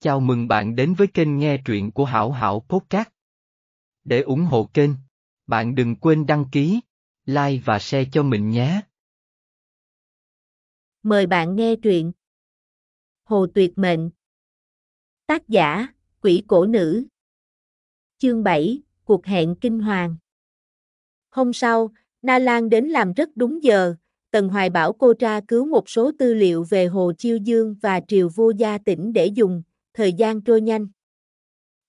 Chào mừng bạn đến với kênh nghe truyện của Hảo Hảo Podcast. Để ủng hộ kênh, bạn đừng quên đăng ký, like và share cho mình nhé. Mời bạn nghe truyện Hồ Tuyệt Mệnh Tác giả, Quỷ Cổ Nữ Chương 7, Cuộc hẹn kinh hoàng Hôm sau, Na Lan đến làm rất đúng giờ, Tần Hoài bảo cô tra cứu một số tư liệu về Hồ Chiêu Dương và Triều Vua Gia Tỉnh để dùng, thời gian trôi nhanh.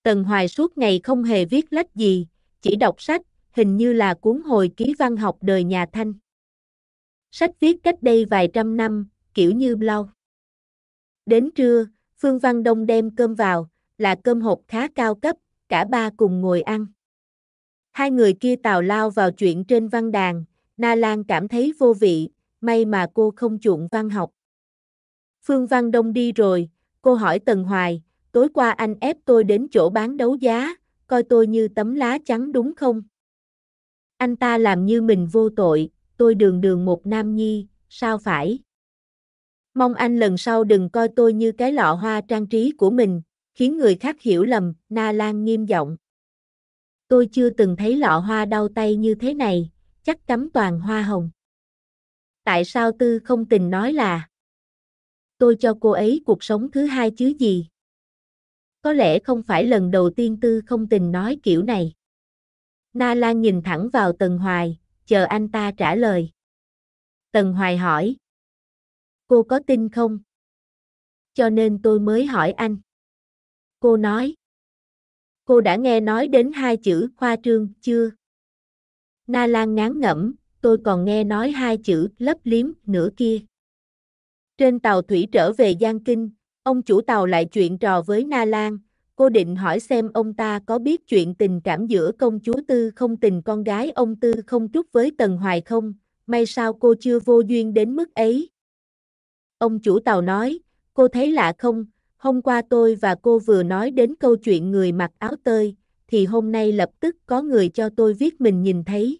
Tần Hoài suốt ngày không hề viết lách gì, chỉ đọc sách, hình như là cuốn hồi ký văn học đời nhà Thanh. Sách viết cách đây vài trăm năm, kiểu như blog. Đến trưa, Phương Văn Đông đem cơm vào, là cơm hộp khá cao cấp, cả ba cùng ngồi ăn. Hai người kia tào lao vào chuyện trên văn đàn, Na Lan cảm thấy vô vị, may mà cô không chuộng văn học. Phương Văn Đông đi rồi, cô hỏi Tần Hoài, tối qua anh ép tôi đến chỗ bán đấu giá, coi tôi như tấm lá trắng đúng không? Anh ta làm như mình vô tội, tôi đường đường một nam nhi, sao phải? Mong anh lần sau đừng coi tôi như cái lọ hoa trang trí của mình, khiến người khác hiểu lầm, Na Lan nghiêm giọng. Tôi chưa từng thấy lọ hoa đau tay như thế này, chắc cắm toàn hoa hồng. Tại sao Tư không tình nói là Tôi cho cô ấy cuộc sống thứ hai chứ gì? có lẽ không phải lần đầu tiên tư không tình nói kiểu này. Na Lan nhìn thẳng vào Tần Hoài, chờ anh ta trả lời. Tần Hoài hỏi. Cô có tin không? Cho nên tôi mới hỏi anh. Cô nói. Cô đã nghe nói đến hai chữ khoa trương chưa? Na Lan ngán ngẩm, tôi còn nghe nói hai chữ lấp liếm nữa kia. Trên tàu thủy trở về Giang Kinh, Ông chủ tàu lại chuyện trò với Na Lan, cô định hỏi xem ông ta có biết chuyện tình cảm giữa công chúa Tư không tình con gái ông Tư không trúc với Tần Hoài không, may sao cô chưa vô duyên đến mức ấy. Ông chủ tàu nói, cô thấy lạ không, hôm qua tôi và cô vừa nói đến câu chuyện người mặc áo tơi, thì hôm nay lập tức có người cho tôi viết mình nhìn thấy.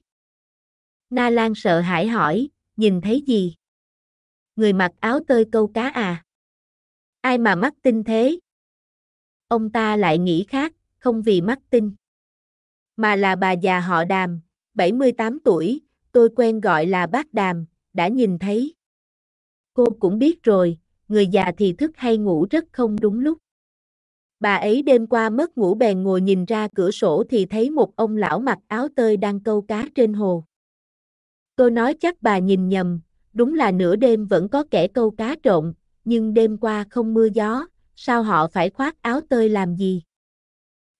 Na Lan sợ hãi hỏi, nhìn thấy gì? Người mặc áo tơi câu cá à? Ai mà mắc tin thế? Ông ta lại nghĩ khác, không vì mắc tin. Mà là bà già họ đàm, 78 tuổi, tôi quen gọi là bác đàm, đã nhìn thấy. Cô cũng biết rồi, người già thì thức hay ngủ rất không đúng lúc. Bà ấy đêm qua mất ngủ bèn ngồi nhìn ra cửa sổ thì thấy một ông lão mặc áo tơi đang câu cá trên hồ. Tôi nói chắc bà nhìn nhầm, đúng là nửa đêm vẫn có kẻ câu cá trộn nhưng đêm qua không mưa gió, sao họ phải khoác áo tơi làm gì?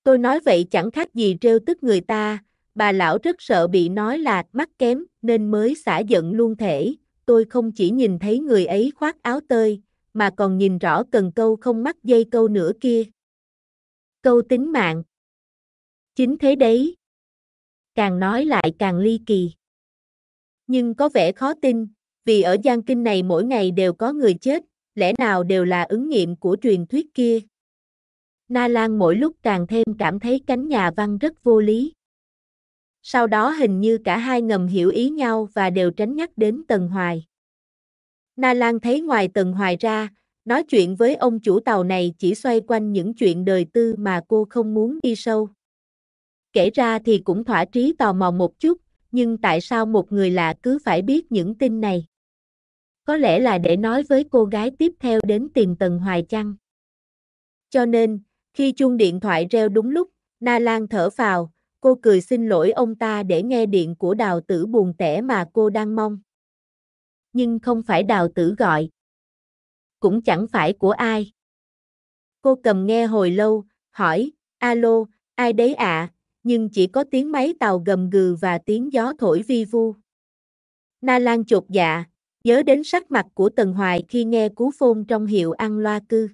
Tôi nói vậy chẳng khác gì trêu tức người ta, bà lão rất sợ bị nói là mắt kém nên mới xả giận luôn thể, tôi không chỉ nhìn thấy người ấy khoác áo tơi, mà còn nhìn rõ cần câu không mắc dây câu nữa kia. Câu tính mạng. Chính thế đấy. Càng nói lại càng ly kỳ. Nhưng có vẻ khó tin, vì ở Giang Kinh này mỗi ngày đều có người chết, lẽ nào đều là ứng nghiệm của truyền thuyết kia. Na Lan mỗi lúc càng thêm cảm thấy cánh nhà văn rất vô lý. Sau đó hình như cả hai ngầm hiểu ý nhau và đều tránh nhắc đến Tần Hoài. Na Lan thấy ngoài Tần Hoài ra, nói chuyện với ông chủ tàu này chỉ xoay quanh những chuyện đời tư mà cô không muốn đi sâu. Kể ra thì cũng thỏa trí tò mò một chút, nhưng tại sao một người lạ cứ phải biết những tin này? có lẽ là để nói với cô gái tiếp theo đến tìm Tần Hoài chăng. Cho nên, khi chuông điện thoại reo đúng lúc, Na Lan thở phào, cô cười xin lỗi ông ta để nghe điện của đào tử buồn tẻ mà cô đang mong. Nhưng không phải đào tử gọi. Cũng chẳng phải của ai. Cô cầm nghe hồi lâu, hỏi, alo, ai đấy ạ, à? nhưng chỉ có tiếng máy tàu gầm gừ và tiếng gió thổi vi vu. Na Lan chột dạ, Nhớ đến sắc mặt của Tần Hoài khi nghe cú phôn trong hiệu ăn loa cư.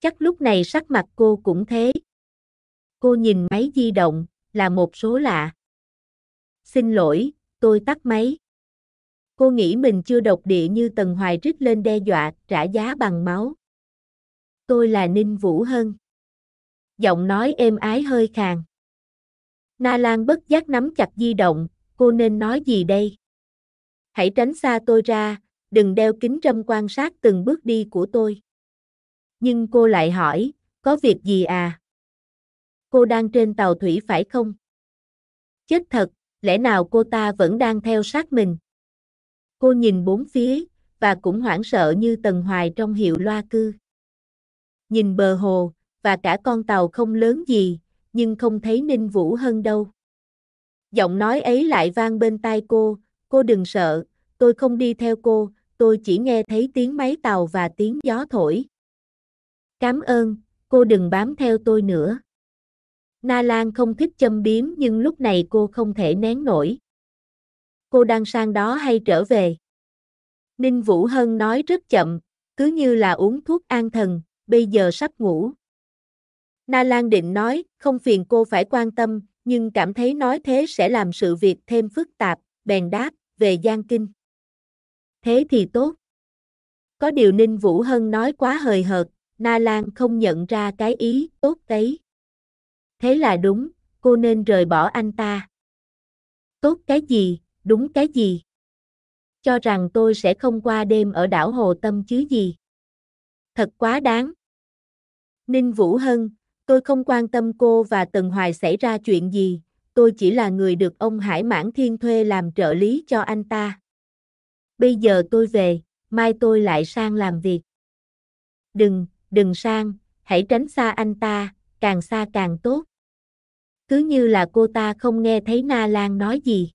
Chắc lúc này sắc mặt cô cũng thế. Cô nhìn máy di động, là một số lạ. Xin lỗi, tôi tắt máy. Cô nghĩ mình chưa độc địa như Tần Hoài rít lên đe dọa, trả giá bằng máu. Tôi là Ninh Vũ Hân. Giọng nói êm ái hơi khàn. Na Lan bất giác nắm chặt di động, cô nên nói gì đây? hãy tránh xa tôi ra, đừng đeo kính râm quan sát từng bước đi của tôi. Nhưng cô lại hỏi, có việc gì à? Cô đang trên tàu thủy phải không? Chết thật, lẽ nào cô ta vẫn đang theo sát mình? Cô nhìn bốn phía, và cũng hoảng sợ như tần hoài trong hiệu loa cư. Nhìn bờ hồ, và cả con tàu không lớn gì, nhưng không thấy Ninh Vũ Hân đâu. Giọng nói ấy lại vang bên tai cô, Cô đừng sợ, tôi không đi theo cô, tôi chỉ nghe thấy tiếng máy tàu và tiếng gió thổi. Cảm ơn, cô đừng bám theo tôi nữa. Na Lan không thích châm biếm nhưng lúc này cô không thể nén nổi. Cô đang sang đó hay trở về? Ninh Vũ Hân nói rất chậm, cứ như là uống thuốc an thần, bây giờ sắp ngủ. Na Lan định nói, không phiền cô phải quan tâm, nhưng cảm thấy nói thế sẽ làm sự việc thêm phức tạp bèn đáp, về Giang Kinh. Thế thì tốt. Có điều Ninh Vũ Hân nói quá hời hợt, Na Lan không nhận ra cái ý tốt đấy. Thế là đúng, cô nên rời bỏ anh ta. Tốt cái gì, đúng cái gì? Cho rằng tôi sẽ không qua đêm ở đảo Hồ Tâm chứ gì. Thật quá đáng. Ninh Vũ Hân, tôi không quan tâm cô và Tần Hoài xảy ra chuyện gì, tôi chỉ là người được ông Hải Mãn Thiên thuê làm trợ lý cho anh ta. Bây giờ tôi về, mai tôi lại sang làm việc. Đừng, đừng sang, hãy tránh xa anh ta, càng xa càng tốt. Cứ như là cô ta không nghe thấy Na Lan nói gì.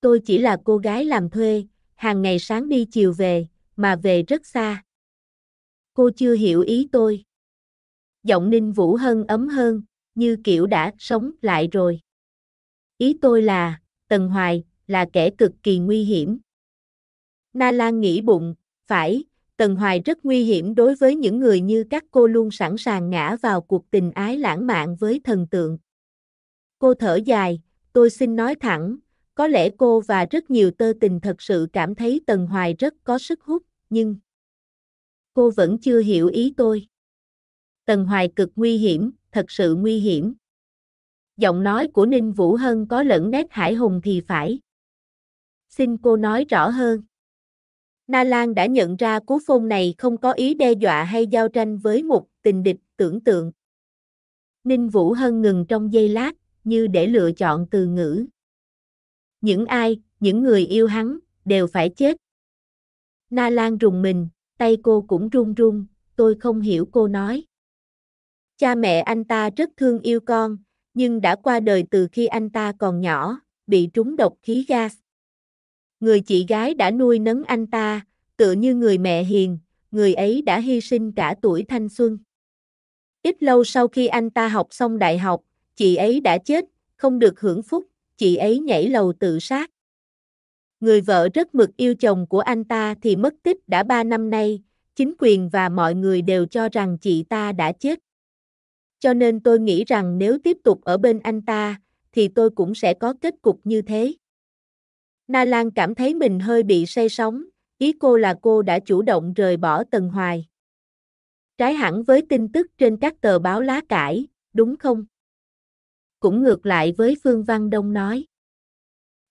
Tôi chỉ là cô gái làm thuê, hàng ngày sáng đi chiều về, mà về rất xa. Cô chưa hiểu ý tôi. Giọng Ninh Vũ Hân ấm hơn, như kiểu đã sống lại rồi. Ý tôi là, Tần Hoài, là kẻ cực kỳ nguy hiểm. Na Lan nghĩ bụng, phải, Tần Hoài rất nguy hiểm đối với những người như các cô luôn sẵn sàng ngã vào cuộc tình ái lãng mạn với thần tượng. Cô thở dài, tôi xin nói thẳng, có lẽ cô và rất nhiều tơ tình thật sự cảm thấy Tần Hoài rất có sức hút, nhưng cô vẫn chưa hiểu ý tôi. Tần Hoài cực nguy hiểm, thật sự nguy hiểm giọng nói của Ninh Vũ Hân có lẫn nét hải hùng thì phải. Xin cô nói rõ hơn. Na Lan đã nhận ra cú phôn này không có ý đe dọa hay giao tranh với một tình địch tưởng tượng. Ninh Vũ Hân ngừng trong giây lát, như để lựa chọn từ ngữ. Những ai, những người yêu hắn, đều phải chết. Na Lan rùng mình, tay cô cũng run run, tôi không hiểu cô nói. Cha mẹ anh ta rất thương yêu con, nhưng đã qua đời từ khi anh ta còn nhỏ, bị trúng độc khí gas. Người chị gái đã nuôi nấng anh ta, tựa như người mẹ hiền, người ấy đã hy sinh cả tuổi thanh xuân. Ít lâu sau khi anh ta học xong đại học, chị ấy đã chết, không được hưởng phúc, chị ấy nhảy lầu tự sát. Người vợ rất mực yêu chồng của anh ta thì mất tích đã 3 năm nay, chính quyền và mọi người đều cho rằng chị ta đã chết cho nên tôi nghĩ rằng nếu tiếp tục ở bên anh ta, thì tôi cũng sẽ có kết cục như thế. Na Lan cảm thấy mình hơi bị say sóng, ý cô là cô đã chủ động rời bỏ Tần Hoài. Trái hẳn với tin tức trên các tờ báo lá cải, đúng không? Cũng ngược lại với Phương Văn Đông nói.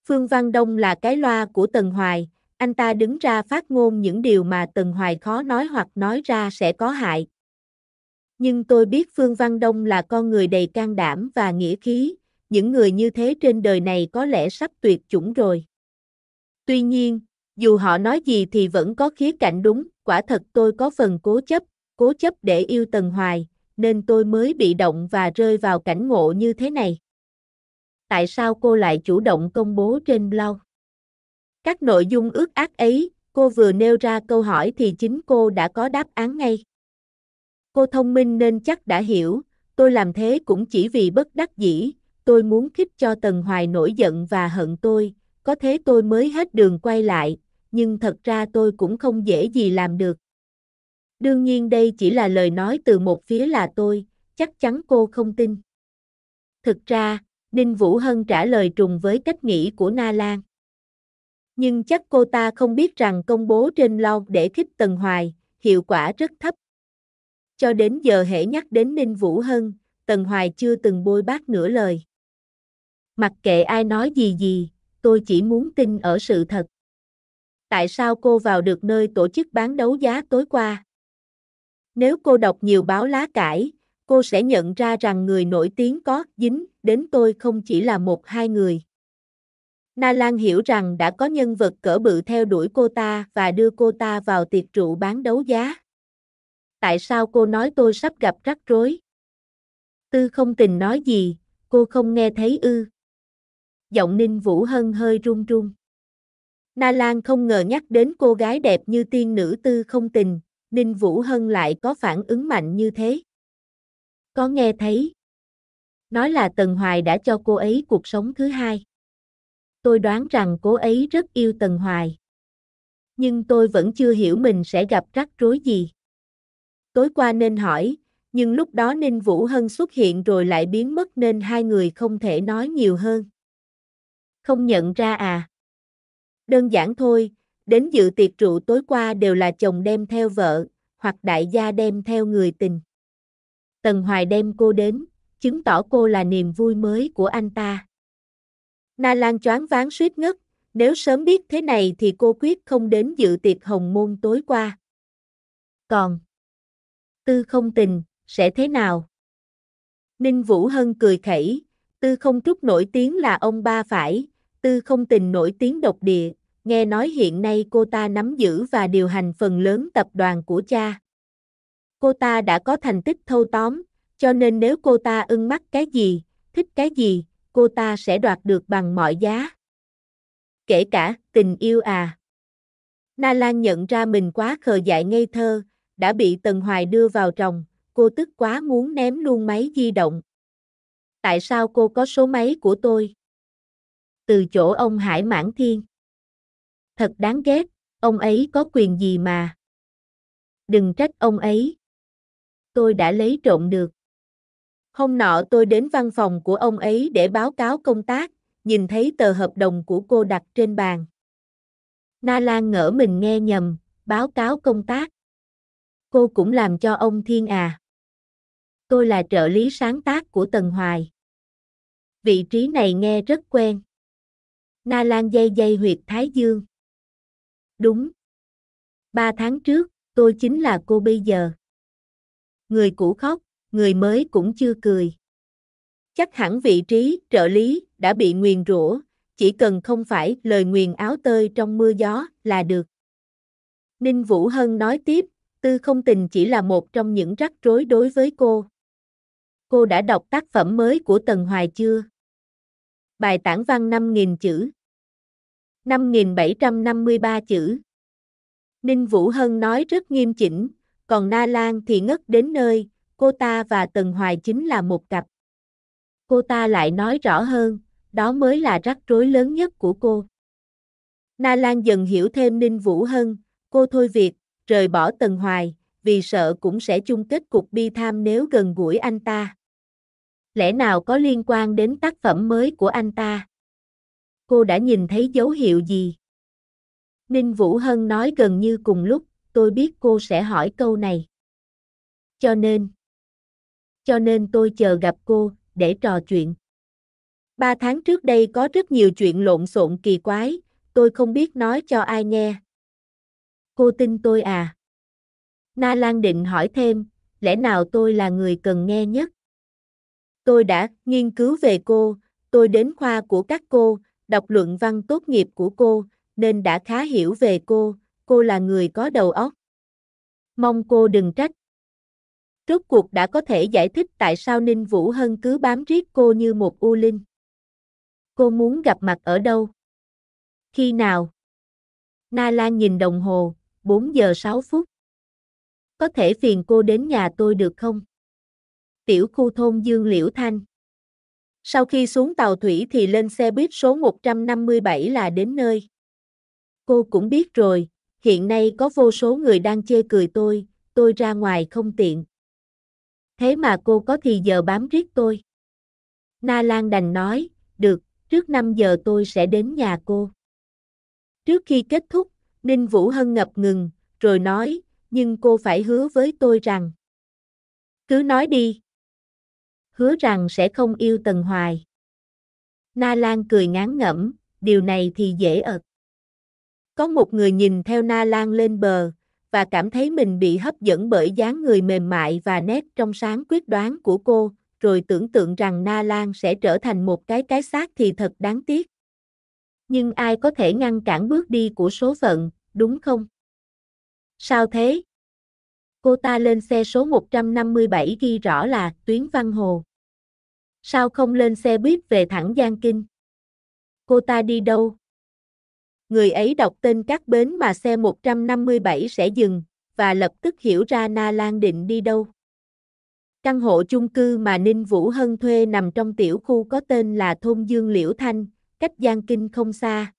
Phương Văn Đông là cái loa của Tần Hoài, anh ta đứng ra phát ngôn những điều mà Tần Hoài khó nói hoặc nói ra sẽ có hại, nhưng tôi biết Phương Văn Đông là con người đầy can đảm và nghĩa khí, những người như thế trên đời này có lẽ sắp tuyệt chủng rồi. Tuy nhiên, dù họ nói gì thì vẫn có khía cạnh đúng, quả thật tôi có phần cố chấp, cố chấp để yêu Tần Hoài, nên tôi mới bị động và rơi vào cảnh ngộ như thế này. Tại sao cô lại chủ động công bố trên blog? Các nội dung ước ác ấy, cô vừa nêu ra câu hỏi thì chính cô đã có đáp án ngay. Cô thông minh nên chắc đã hiểu, tôi làm thế cũng chỉ vì bất đắc dĩ, tôi muốn khích cho Tần Hoài nổi giận và hận tôi, có thế tôi mới hết đường quay lại, nhưng thật ra tôi cũng không dễ gì làm được. Đương nhiên đây chỉ là lời nói từ một phía là tôi, chắc chắn cô không tin. Thực ra, Ninh Vũ Hân trả lời trùng với cách nghĩ của Na Lan. Nhưng chắc cô ta không biết rằng công bố trên blog để khích Tần Hoài, hiệu quả rất thấp. Cho đến giờ hễ nhắc đến Ninh Vũ Hân, Tần Hoài chưa từng bôi bác nửa lời. Mặc kệ ai nói gì gì, tôi chỉ muốn tin ở sự thật. Tại sao cô vào được nơi tổ chức bán đấu giá tối qua? Nếu cô đọc nhiều báo lá cải, cô sẽ nhận ra rằng người nổi tiếng có dính đến tôi không chỉ là một hai người. Na Lan hiểu rằng đã có nhân vật cỡ bự theo đuổi cô ta và đưa cô ta vào tiệc rượu bán đấu giá tại sao cô nói tôi sắp gặp rắc rối? Tư không tình nói gì, cô không nghe thấy ư. Giọng Ninh Vũ Hân hơi run run. Na Lan không ngờ nhắc đến cô gái đẹp như tiên nữ tư không tình, Ninh Vũ Hân lại có phản ứng mạnh như thế. Có nghe thấy. Nói là Tần Hoài đã cho cô ấy cuộc sống thứ hai. Tôi đoán rằng cô ấy rất yêu Tần Hoài. Nhưng tôi vẫn chưa hiểu mình sẽ gặp rắc rối gì tối qua nên hỏi, nhưng lúc đó Ninh Vũ Hân xuất hiện rồi lại biến mất nên hai người không thể nói nhiều hơn. Không nhận ra à? Đơn giản thôi, đến dự tiệc rượu tối qua đều là chồng đem theo vợ, hoặc đại gia đem theo người tình. Tần Hoài đem cô đến, chứng tỏ cô là niềm vui mới của anh ta. Na Lan choáng váng suýt ngất, nếu sớm biết thế này thì cô quyết không đến dự tiệc hồng môn tối qua. Còn tư không tình, sẽ thế nào? Ninh Vũ Hân cười khẩy, tư không trúc nổi tiếng là ông ba phải, tư không tình nổi tiếng độc địa, nghe nói hiện nay cô ta nắm giữ và điều hành phần lớn tập đoàn của cha. Cô ta đã có thành tích thâu tóm, cho nên nếu cô ta ưng mắt cái gì, thích cái gì, cô ta sẽ đoạt được bằng mọi giá. Kể cả tình yêu à. Na Lan nhận ra mình quá khờ dại ngây thơ, đã bị Tần Hoài đưa vào tròng, cô tức quá muốn ném luôn máy di động. Tại sao cô có số máy của tôi? Từ chỗ ông Hải Mãn Thiên. Thật đáng ghét, ông ấy có quyền gì mà. Đừng trách ông ấy. Tôi đã lấy trộm được. Hôm nọ tôi đến văn phòng của ông ấy để báo cáo công tác, nhìn thấy tờ hợp đồng của cô đặt trên bàn. Na Lan ngỡ mình nghe nhầm, báo cáo công tác cô cũng làm cho ông Thiên à. Tôi là trợ lý sáng tác của Tần Hoài. Vị trí này nghe rất quen. Na Lan dây dây huyệt Thái Dương. Đúng. Ba tháng trước, tôi chính là cô bây giờ. Người cũ khóc, người mới cũng chưa cười. Chắc hẳn vị trí trợ lý đã bị nguyền rủa, chỉ cần không phải lời nguyền áo tơi trong mưa gió là được. Ninh Vũ Hân nói tiếp, tư không tình chỉ là một trong những rắc rối đối với cô. Cô đã đọc tác phẩm mới của Tần Hoài chưa? Bài tản văn 5.000 chữ 5.753 chữ Ninh Vũ Hân nói rất nghiêm chỉnh, còn Na Lan thì ngất đến nơi, cô ta và Tần Hoài chính là một cặp. Cô ta lại nói rõ hơn, đó mới là rắc rối lớn nhất của cô. Na Lan dần hiểu thêm Ninh Vũ Hân, cô thôi việc, rời bỏ Tần Hoài, vì sợ cũng sẽ chung kết cục bi tham nếu gần gũi anh ta. Lẽ nào có liên quan đến tác phẩm mới của anh ta? Cô đã nhìn thấy dấu hiệu gì? Ninh Vũ Hân nói gần như cùng lúc, tôi biết cô sẽ hỏi câu này. Cho nên, cho nên tôi chờ gặp cô, để trò chuyện. Ba tháng trước đây có rất nhiều chuyện lộn xộn kỳ quái, tôi không biết nói cho ai nghe. Cô tin tôi à? Na Lan định hỏi thêm, lẽ nào tôi là người cần nghe nhất? Tôi đã nghiên cứu về cô, tôi đến khoa của các cô, đọc luận văn tốt nghiệp của cô, nên đã khá hiểu về cô, cô là người có đầu óc. Mong cô đừng trách. Rốt cuộc đã có thể giải thích tại sao Ninh Vũ Hân cứ bám riết cô như một u linh. Cô muốn gặp mặt ở đâu? Khi nào? Na Lan nhìn đồng hồ, 4 giờ 6 phút. Có thể phiền cô đến nhà tôi được không? Tiểu khu thôn Dương Liễu Thanh. Sau khi xuống tàu thủy thì lên xe buýt số 157 là đến nơi. Cô cũng biết rồi, hiện nay có vô số người đang chê cười tôi, tôi ra ngoài không tiện. Thế mà cô có thì giờ bám riết tôi. Na Lan đành nói, được, trước 5 giờ tôi sẽ đến nhà cô. Trước khi kết thúc, Ninh Vũ Hân ngập ngừng, rồi nói, nhưng cô phải hứa với tôi rằng. Cứ nói đi. Hứa rằng sẽ không yêu Tần Hoài. Na Lan cười ngán ngẩm, điều này thì dễ ợt. Có một người nhìn theo Na Lan lên bờ, và cảm thấy mình bị hấp dẫn bởi dáng người mềm mại và nét trong sáng quyết đoán của cô, rồi tưởng tượng rằng Na Lan sẽ trở thành một cái cái xác thì thật đáng tiếc nhưng ai có thể ngăn cản bước đi của số phận, đúng không? Sao thế? Cô ta lên xe số 157 ghi rõ là tuyến Văn Hồ. Sao không lên xe buýt về thẳng Giang Kinh? Cô ta đi đâu? Người ấy đọc tên các bến mà xe 157 sẽ dừng, và lập tức hiểu ra Na Lan định đi đâu. Căn hộ chung cư mà Ninh Vũ Hân thuê nằm trong tiểu khu có tên là Thôn Dương Liễu Thanh, cách Giang Kinh không xa.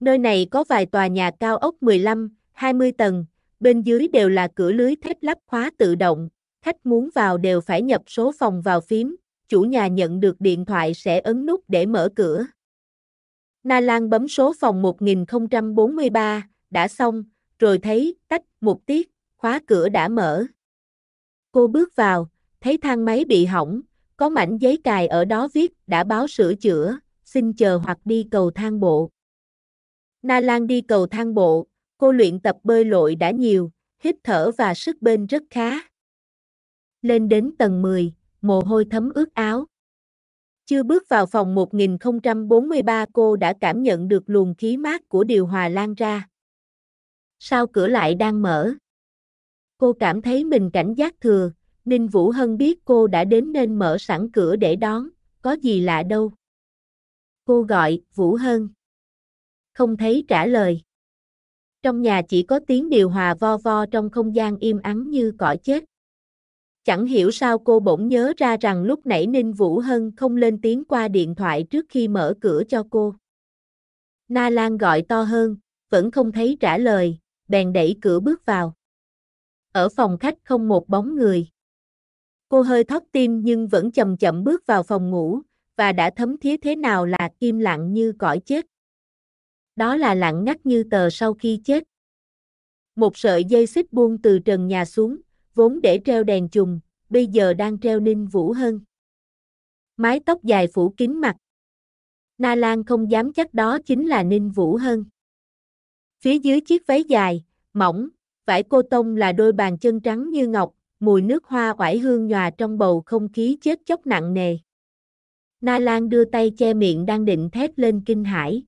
Nơi này có vài tòa nhà cao ốc 15, 20 tầng, bên dưới đều là cửa lưới thép lắp khóa tự động, khách muốn vào đều phải nhập số phòng vào phím, chủ nhà nhận được điện thoại sẽ ấn nút để mở cửa. Na Lan bấm số phòng 1043, đã xong, rồi thấy, tách, một tiết, khóa cửa đã mở. Cô bước vào, thấy thang máy bị hỏng, có mảnh giấy cài ở đó viết đã báo sửa chữa, xin chờ hoặc đi cầu thang bộ. Na Lan đi cầu thang bộ, cô luyện tập bơi lội đã nhiều, hít thở và sức bên rất khá. Lên đến tầng 10, mồ hôi thấm ướt áo. Chưa bước vào phòng 1043 cô đã cảm nhận được luồng khí mát của điều hòa lan ra. Sao cửa lại đang mở? Cô cảm thấy mình cảnh giác thừa, Ninh Vũ Hân biết cô đã đến nên mở sẵn cửa để đón, có gì lạ đâu. Cô gọi, Vũ Hân Không thấy trả lời. Trong nhà chỉ có tiếng điều hòa vo vo trong không gian im ắng như cõi chết. Chẳng hiểu sao cô bỗng nhớ ra rằng lúc nãy Ninh Vũ Hân không lên tiếng qua điện thoại trước khi mở cửa cho cô. Na Lan gọi to hơn, vẫn không thấy trả lời, bèn đẩy cửa bước vào. Ở phòng khách không một bóng người. Cô hơi thót tim nhưng vẫn chậm chậm bước vào phòng ngủ, và đã thấm thía thế nào là kim lặng như cõi chết. Đó là lặng ngắt như tờ sau khi chết. Một sợi dây xích buông từ trần nhà xuống, vốn để treo đèn chùm, bây giờ đang treo ninh vũ hơn. Mái tóc dài phủ kín mặt. Na Lan không dám chắc đó chính là ninh vũ hơn. Phía dưới chiếc váy dài, mỏng, vải cô tông là đôi bàn chân trắng như ngọc, mùi nước hoa quải hương nhòa trong bầu không khí chết chóc nặng nề. Na Lan đưa tay che miệng đang định thét lên kinh hãi.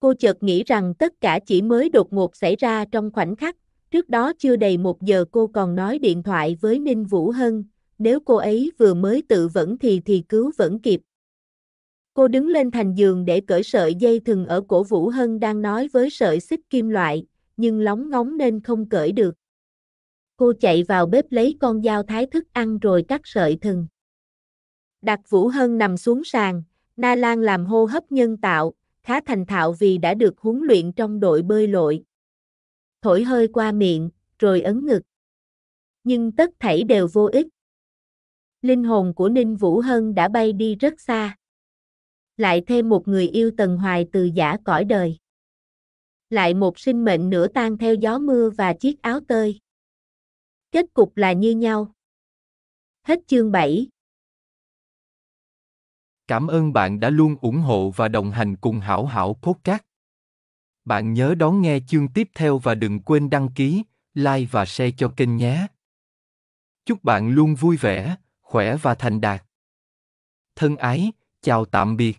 Cô chợt nghĩ rằng tất cả chỉ mới đột ngột xảy ra trong khoảnh khắc, trước đó chưa đầy một giờ cô còn nói điện thoại với Ninh Vũ Hân, nếu cô ấy vừa mới tự vẫn thì thì cứu vẫn kịp. Cô đứng lên thành giường để cởi sợi dây thừng ở cổ Vũ Hân đang nói với sợi xích kim loại, nhưng lóng ngóng nên không cởi được. Cô chạy vào bếp lấy con dao thái thức ăn rồi cắt sợi thừng. Đạt Vũ Hân nằm xuống sàn, Na Lan làm hô hấp nhân tạo, khá thành thạo vì đã được huấn luyện trong đội bơi lội. Thổi hơi qua miệng, rồi ấn ngực. Nhưng tất thảy đều vô ích. Linh hồn của Ninh Vũ Hân đã bay đi rất xa. Lại thêm một người yêu tần hoài từ giả cõi đời. Lại một sinh mệnh nửa tan theo gió mưa và chiếc áo tơi. Kết cục là như nhau. Hết chương 7 Cảm ơn bạn đã luôn ủng hộ và đồng hành cùng Hảo Hảo Podcast. Bạn nhớ đón nghe chương tiếp theo và đừng quên đăng ký, like và share cho kênh nhé. Chúc bạn luôn vui vẻ, khỏe và thành đạt. Thân ái, chào tạm biệt.